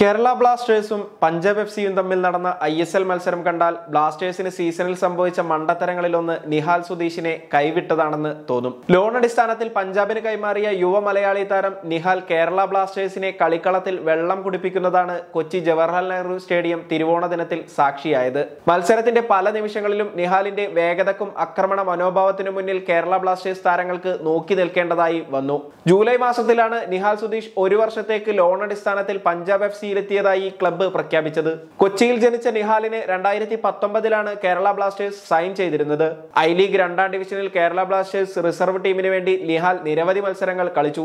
Kerala ബ്ലാസ്റ്റേഴ്സും Punjab F സിയും തമ്മിൽ നടന്ന ഐ എസ് എൽ മത്സരം കണ്ടാൽ ബ്ലാസ്റ്റേഴ്സിന് സീസണിൽ സംഭവിച്ച മണ്ടത്തരങ്ങളിലൊന്ന് നിഹാൽ സുധീഷിനെ കൈവിട്ടതാണെന്ന് തോന്നും ലോൺ അടിസ്ഥാനത്തിൽ പഞ്ചാബിന് കൈമാറിയ യുവ മലയാളി താരം നിഹാൽ കേരള ബ്ലാസ്റ്റേഴ്സിനെ കളിക്കളത്തിൽ വെള്ളം കുടിപ്പിക്കുന്നതാണ് കൊച്ചി ജവഹർലാൽ നെഹ്റു സ്റ്റേഡിയം തിരുവോണ ദിനത്തിൽ സാക്ഷിയായത് മത്സരത്തിന്റെ പല നിമിഷങ്ങളിലും നിഹാലിന്റെ വേഗതക്കും ആക്രമണ മനോഭാവത്തിനു മുന്നിൽ കേരള ബ്ലാസ്റ്റേഴ്സ് താരങ്ങൾക്ക് നോക്കി നിൽക്കേണ്ടതായി വന്നു ജൂലൈ മാസത്തിലാണ് നിഹാൽ സുധീഷ് ഒരു വർഷത്തേക്ക് ലോൺ അടിസ്ഥാനത്തിൽ പഞ്ചാബ് എഫ് ഉച്ചസ്ഥായിയിലെത്തിയതായി ക്ലബ്ബ് പ്രഖ്യാപിച്ചത് കൊച്ചിയിൽ ജനിച്ച നിഹാലിനെ രണ്ടായിരത്തി പത്തൊമ്പതിലാണ് കേരള ബ്ലാസ്റ്റേഴ്സ് സൈൻ ചെയ്തിരുന്നത് ഐ ലീഗ് രണ്ടാം ഡിവിഷനിൽ കേരള ബ്ലാസ്റ്റേഴ്സ് റിസർവ് ടീമിന് വേണ്ടി നിഹാൽ നിരവധി മത്സരങ്ങൾ കളിച്ചു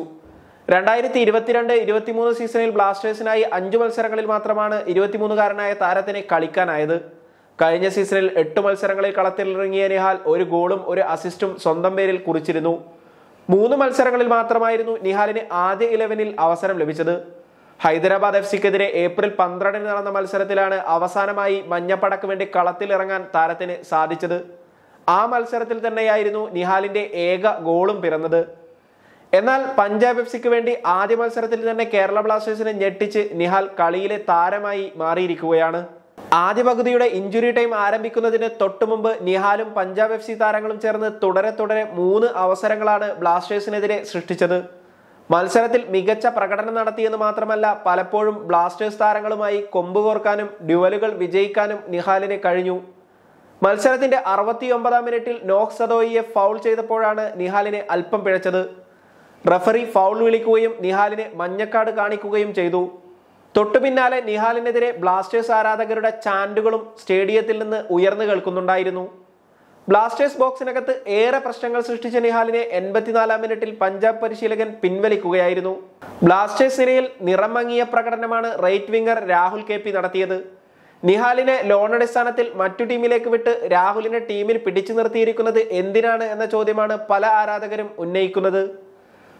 രണ്ടായിരത്തി ഇരുപത്തിരണ്ട് ഇരുപത്തിമൂന്ന് സീസണിൽ ബ്ലാസ്റ്റേഴ്സിനായി അഞ്ചു മത്സരങ്ങളിൽ മാത്രമാണ് ഇരുപത്തിമൂന്നുകാരനായ താരത്തിന് കളിക്കാനായത് കഴിഞ്ഞ സീസണിൽ എട്ട് മത്സരങ്ങളിൽ കളത്തിലിറങ്ങിയ നിഹാൽ ഒരു ഗോളും ഒരു അസിസ്റ്റും സ്വന്തം പേരിൽ കുറിച്ചിരുന്നു മൂന്ന് മത്സരങ്ങളിൽ മാത്രമായിരുന്നു നിഹാലിന് ആദ്യ ഇലവനിൽ അവസരം ലഭിച്ചത് ഹൈദരാബാദ് എഫ് സിക്കെതിരെ ഏപ്രിൽ പന്ത്രണ്ടിന് നടന്ന മത്സരത്തിലാണ് അവസാനമായി മഞ്ഞപ്പടക്ക് വേണ്ടി കളത്തിലിറങ്ങാൻ താരത്തിന് സാധിച്ചത് ആ മത്സരത്തിൽ തന്നെയായിരുന്നു നിഹാലിന്റെ ഏക ഗോളും പിറന്നത് എന്നാൽ പഞ്ചാബ് എഫ് സിക്ക് വേണ്ടി ആദ്യ മത്സരത്തിൽ തന്നെ കേരള ബ്ലാസ്റ്റേഴ്സിനെ ഞെട്ടിച്ച് നിഹാൽ കളിയിലെ താരമായി മാറിയിരിക്കുകയാണ് ആദ്യ പകുതിയുടെ ഇഞ്ചുറി ടൈം ആരംഭിക്കുന്നതിന് തൊട്ടുമുമ്പ് മുമ്പ് നിഹാലും പഞ്ചാബ് എഫ് സി താരങ്ങളും ചേർന്ന് തുടരെ തുടരെ മൂന്ന് അവസരങ്ങളാണ് ബ്ലാസ്റ്റേഴ്സിനെതിരെ സൃഷ്ടിച്ചത് മത്സരത്തിൽ മികച്ച പ്രകടനം നടത്തിയെന്ന് മാത്രമല്ല പലപ്പോഴും ബ്ലാസ്റ്റേഴ്സ് താരങ്ങളുമായി കൊമ്പ് കോർക്കാനും ഡ്യുവലുകൾ വിജയിക്കാനും നിഹാലിന് കഴിഞ്ഞു മത്സരത്തിന്റെ അറുപത്തിയൊമ്പതാം മിനിറ്റിൽ നോക്സ് സദോയിയെ ഫൗൾ ചെയ്തപ്പോഴാണ് നിഹാലിനെ അല്പം പിഴച്ചത് റഫറി ഫൗൾ വിളിക്കുകയും നിഹാലിനെ മഞ്ഞക്കാട് കാണിക്കുകയും ചെയ്തു തൊട്ടു നിഹാലിനെതിരെ ബ്ലാസ്റ്റേഴ്സ് ആരാധകരുടെ ചാൻഡുകളും സ്റ്റേഡിയത്തിൽ നിന്ന് ഉയർന്നു കേൾക്കുന്നുണ്ടായിരുന്നു ബ്ലാസ്റ്റേഴ്സ് ബോക്സിനകത്ത് ഏറെ പ്രശ്നങ്ങൾ സൃഷ്ടിച്ച നിഹാലിനെ എൺപത്തിനാലാം മിനിറ്റിൽ പഞ്ചാബ് പരിശീലകൻ പിൻവലിക്കുകയായിരുന്നു ബ്ലാസ്റ്റേഴ്സ് നിരയിൽ നിറമങ്ങിയ പ്രകടനമാണ് right winger Rahul K P നടത്തിയത് നിഹാലിനെ ലോണടിസ്ഥാനത്തിൽ മറ്റു ടീമിലേക്ക് വിട്ട് രാഹുലിനെ ടീമിൽ പിടിച്ചു നിർത്തിയിരിക്കുന്നത് എന്തിനാണ് എന്ന ചോദ്യമാണ് പല ആരാധകരും ഉന്നയിക്കുന്നത്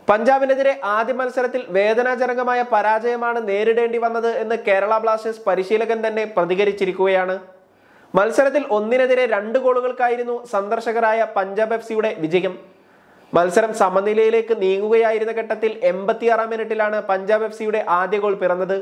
പഞ്ചാബിനെതിരെ ആദ്യ മത്സരത്തിൽ വേദനാജനകമായ പരാജയമാണ് നേരിടേണ്ടി വന്നത് എന്ന് കേരള ബ്ലാസ്റ്റേഴ്സ് പരിശീലകൻ തന്നെ പ്രതികരിച്ചിരിക്കുകയാണ് മത്സരത്തിൽ ഒന്നിനെതിരെ രണ്ട് ഗോളുകൾക്കായിരുന്നു സന്ദർശകരായ പഞ്ചാബ് എഫ് സിയുടെ വിജയം മത്സരം സമനിലയിലേക്ക് നീങ്ങുകയായിരുന്ന ഘട്ടത്തിൽ എൺപത്തിയാറാം മിനിറ്റിലാണ് പഞ്ചാബ് എഫ് സിയുടെ ആദ്യ ഗോൾ പിറന്നത്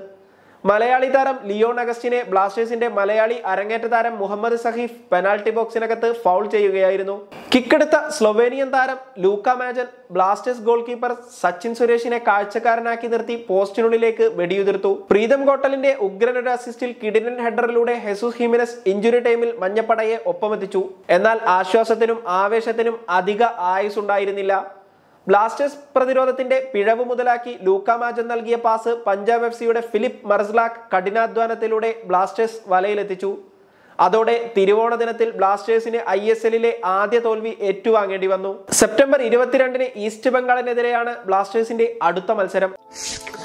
മലയാളി താരം ലിയോൺ അഗസ്റ്റിനെ ബ്ലാസ്റ്റേഴ്സിന്റെ മലയാളി അരങ്ങേറ്റ താരം മുഹമ്മദ് സഹീഫ് പെനാൾട്ടി ബോക്സിനകത്ത് ഫൗൾ ചെയ്യുകയായിരുന്നു കിക്കെടുത്ത സ്ലൊവേനിയൻ താരം Luka Majcen Blasters goalkeeper Sachin സുരേഷിനെ കാഴ്ചക്കാരനാക്കി നിർത്തി പോസ്റ്റിനുള്ളിലേക്ക് വെടിയുതിർത്തു പ്രീതം ഗോട്ടലിന്റെ ഉഗ്രനൊരു അസിസ്റ്റിൽ കിഡിനൻ ഹെഡറിലൂടെ ഹെസൂസ് ഹിമിനസ് ഇഞ്ചുറി ടൈമിൽ മഞ്ഞപ്പടയെ ഒപ്പമെത്തിച്ചു എന്നാൽ ആശ്വാസത്തിനും ആവേശത്തിനും അധിക ആയുസ് ഉണ്ടായിരുന്നില്ല ബ്ലാസ്റ്റേഴ്സ് പ്രതിരോധത്തിന്റെ പിഴവ് മുതലാക്കി മാജൻ നൽകിയ പാസ് പഞ്ചാബ് എഫ് സിയുടെ ഫിലിപ്പ് മർസ്ലാക്ക് കഠിനാധ്വാനത്തിലൂടെ ബ്ലാസ്റ്റേഴ്സ് വലയിലെത്തിച്ചു അതോടെ തിരുവോണ ദിനത്തിൽ ബ്ലാസ്റ്റേഴ്സിന് ഐ എസ് എല്ലിലെ ആദ്യ തോൽവി ഏറ്റുവാങ്ങേണ്ടി വന്നു സെപ്റ്റംബർ ഇരുപത്തിരണ്ടിന് ഈസ്റ്റ് ബംഗാളിനെതിരെയാണ് ബ്ലാസ്റ്റേഴ്സിന്റെ അടുത്ത മത്സരം